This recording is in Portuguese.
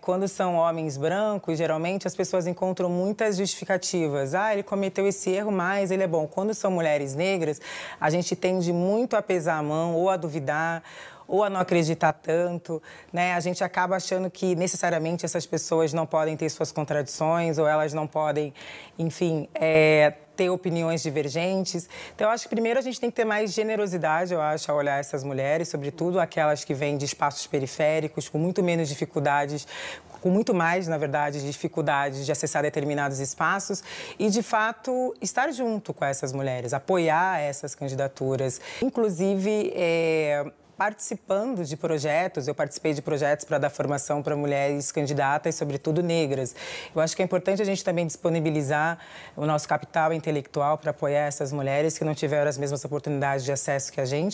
Quando são homens brancos, geralmente as pessoas encontram muitas justificativas. Ah, ele cometeu esse erro, mas ele é bom. Quando são mulheres negras, a gente tende muito a pesar a mão ou a duvidar ou a não acreditar tanto, né? A gente acaba achando que necessariamente essas pessoas não podem ter suas contradições ou elas não podem, enfim, é, ter opiniões divergentes. Então, eu acho que primeiro a gente tem que ter mais generosidade, eu acho, a olhar essas mulheres, sobretudo aquelas que vêm de espaços periféricos, com muito menos dificuldades, com muito mais, na verdade, dificuldades de acessar determinados espaços e, de fato, estar junto com essas mulheres, apoiar essas candidaturas. Inclusive, é, participando de projetos, eu participei de projetos para dar formação para mulheres candidatas, sobretudo negras. Eu acho que é importante a gente também disponibilizar o nosso capital intelectual para apoiar essas mulheres que não tiveram as mesmas oportunidades de acesso que a gente